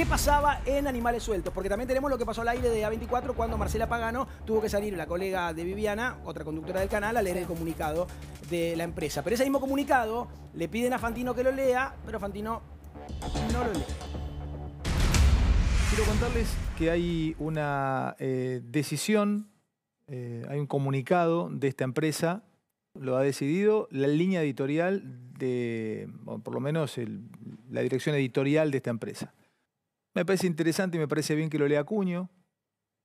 ¿Qué pasaba en Animales Sueltos? Porque también tenemos lo que pasó al aire de A24 cuando Marcela Pagano tuvo que salir, la colega de Viviana, otra conductora del canal, a leer el comunicado de la empresa. Pero ese mismo comunicado le piden a Fantino que lo lea, pero Fantino no lo lee. Quiero contarles que hay una eh, decisión, eh, hay un comunicado de esta empresa lo ha decidido la línea editorial de, o por lo menos la dirección editorial de esta empresa. Me parece interesante y me parece bien que lo lea Cuño.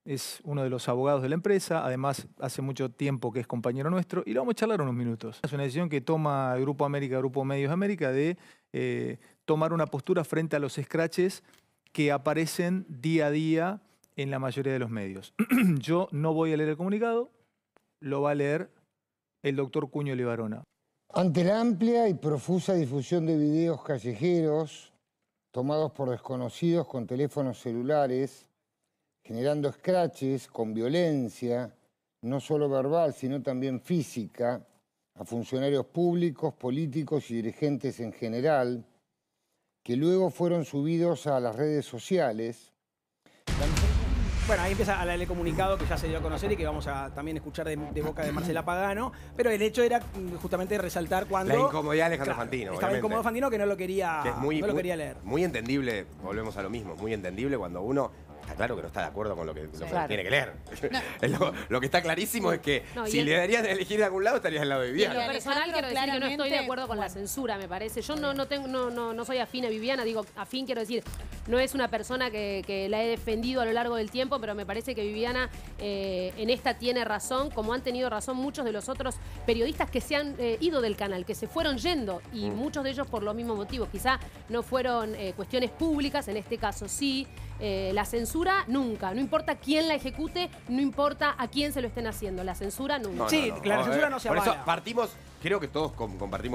Es uno de los abogados de la empresa, además hace mucho tiempo que es compañero nuestro, y lo vamos a charlar unos minutos. Es una decisión que toma Grupo América, Grupo Medios América, de eh, tomar una postura frente a los scratches que aparecen día a día en la mayoría de los medios. Yo no voy a leer el comunicado, lo va a leer el doctor Cuño Levarona. Ante la amplia y profusa difusión de videos callejeros tomados por desconocidos con teléfonos celulares, generando scratches con violencia, no solo verbal, sino también física, a funcionarios públicos, políticos y dirigentes en general, que luego fueron subidos a las redes sociales bueno, ahí empieza a leer el comunicado que ya se dio a conocer y que vamos a también escuchar de, boca de Marcela Pagano. Pero el hecho era mm, justamente resaltar cuando. La incomodidad Alejandro Fantino. Estaba incómodo Fantino que no lo quería, quería leer. Muy entendible, volvemos a lo mismo, muy entendible cuando uno está claro que no está de acuerdo con lo que, tiene que leer. lo, que está clarísimo es que si le darías de elegir de algún lado, estarías al lado de Viviana. lo personal quiero decir que no estoy de acuerdo con la censura, me parece. Yo no, no, tengo, no, no, soy afín a Viviana, digo, afín quiero decir, no es una persona que, la he defendido a lo largo del tiempo, pero me parece que Viviana eh, en esta tiene razón, como han tenido razón muchos de los otros periodistas que se han eh, ido del canal, que se fueron yendo, y mm. muchos de ellos por los mismos motivos. Quizá no fueron eh, cuestiones públicas, en este caso sí. Eh, la censura nunca, no importa quién la ejecute, no importa a quién se lo estén haciendo, la censura nunca. sí, la censura eh, no se Por eso partimos, creo que todos compartimos